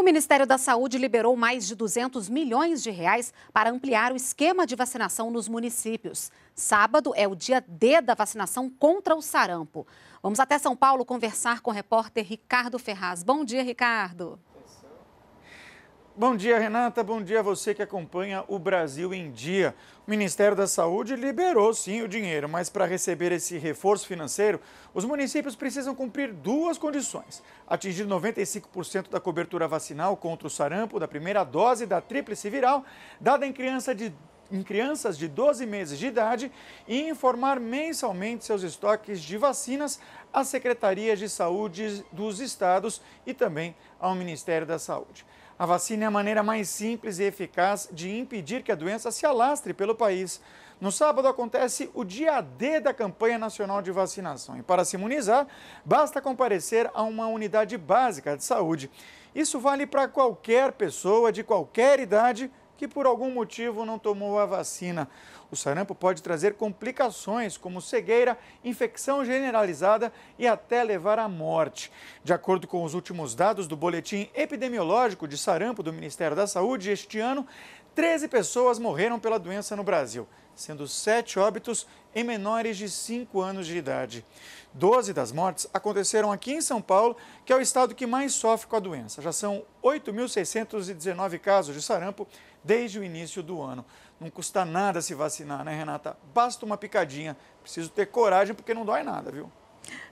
O Ministério da Saúde liberou mais de 200 milhões de reais para ampliar o esquema de vacinação nos municípios. Sábado é o dia D da vacinação contra o sarampo. Vamos até São Paulo conversar com o repórter Ricardo Ferraz. Bom dia, Ricardo. Bom dia, Renata. Bom dia a você que acompanha o Brasil em Dia. O Ministério da Saúde liberou sim o dinheiro, mas para receber esse reforço financeiro, os municípios precisam cumprir duas condições: atingir 95% da cobertura vacinal contra o sarampo da primeira dose da tríplice viral, dada em criança de em crianças de 12 meses de idade e informar mensalmente seus estoques de vacinas às secretarias de saúde dos estados e também ao Ministério da Saúde. A vacina é a maneira mais simples e eficaz de impedir que a doença se alastre pelo país. No sábado acontece o dia D da campanha nacional de vacinação. E para se imunizar, basta comparecer a uma unidade básica de saúde. Isso vale para qualquer pessoa de qualquer idade que por algum motivo não tomou a vacina. O sarampo pode trazer complicações como cegueira, infecção generalizada e até levar à morte. De acordo com os últimos dados do Boletim Epidemiológico de Sarampo do Ministério da Saúde, este ano 13 pessoas morreram pela doença no Brasil, sendo 7 óbitos em menores de 5 anos de idade. 12 das mortes aconteceram aqui em São Paulo, que é o estado que mais sofre com a doença. Já são 8.619 casos de sarampo desde o início do ano. Não custa nada se vacinar, né, Renata? Basta uma picadinha. Preciso ter coragem porque não dói nada, viu?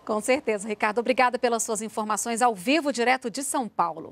Com certeza, Ricardo. Obrigada pelas suas informações ao vivo, direto de São Paulo.